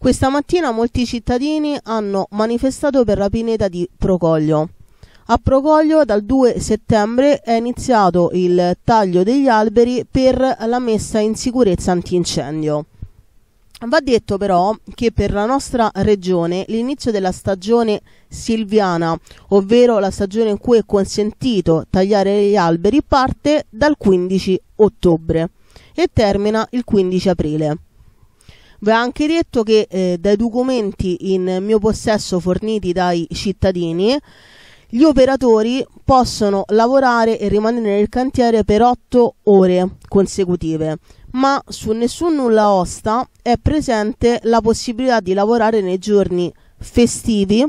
Questa mattina molti cittadini hanno manifestato per la pineta di Procoglio. A Procoglio dal 2 settembre è iniziato il taglio degli alberi per la messa in sicurezza antincendio. Va detto però che per la nostra regione l'inizio della stagione silviana, ovvero la stagione in cui è consentito tagliare gli alberi, parte dal 15 ottobre e termina il 15 aprile. Va anche detto che eh, dai documenti in mio possesso forniti dai cittadini, gli operatori possono lavorare e rimanere nel cantiere per 8 ore consecutive, ma su nessun nulla osta è presente la possibilità di lavorare nei giorni festivi.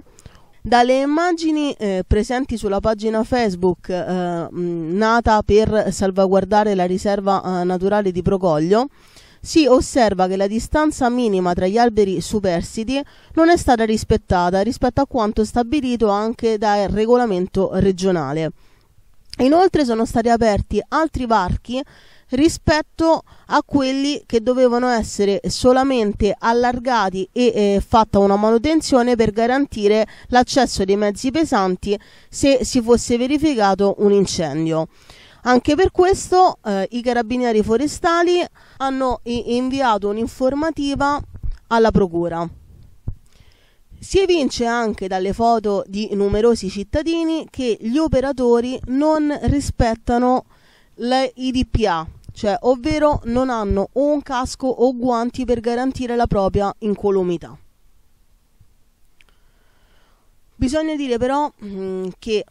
Dalle immagini eh, presenti sulla pagina Facebook eh, nata per salvaguardare la riserva eh, naturale di Procoglio, si osserva che la distanza minima tra gli alberi superstiti non è stata rispettata rispetto a quanto stabilito anche dal regolamento regionale. Inoltre sono stati aperti altri varchi rispetto a quelli che dovevano essere solamente allargati e eh, fatta una manutenzione per garantire l'accesso dei mezzi pesanti se si fosse verificato un incendio. Anche per questo eh, i carabinieri forestali hanno inviato un'informativa alla procura. Si evince anche dalle foto di numerosi cittadini che gli operatori non rispettano le IDPA, cioè ovvero non hanno o un casco o guanti per garantire la propria incolumità. Bisogna dire però mh, mm, che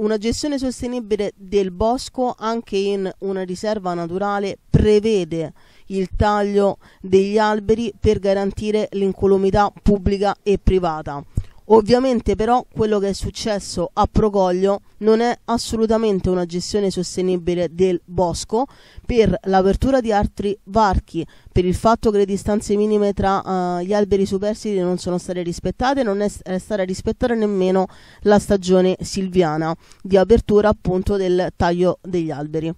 una gestione sostenibile del bosco anche in una riserva naturale prevede il taglio degli alberi per garantire l'incolumità pubblica e privata. Ovviamente però quello che è successo a Procoglio non è assolutamente una gestione sostenibile del bosco per l'apertura di altri varchi, per il fatto che le distanze minime tra uh, gli alberi superstiti non sono state rispettate, non è, è stata rispettata nemmeno la stagione silviana di apertura appunto del taglio degli alberi.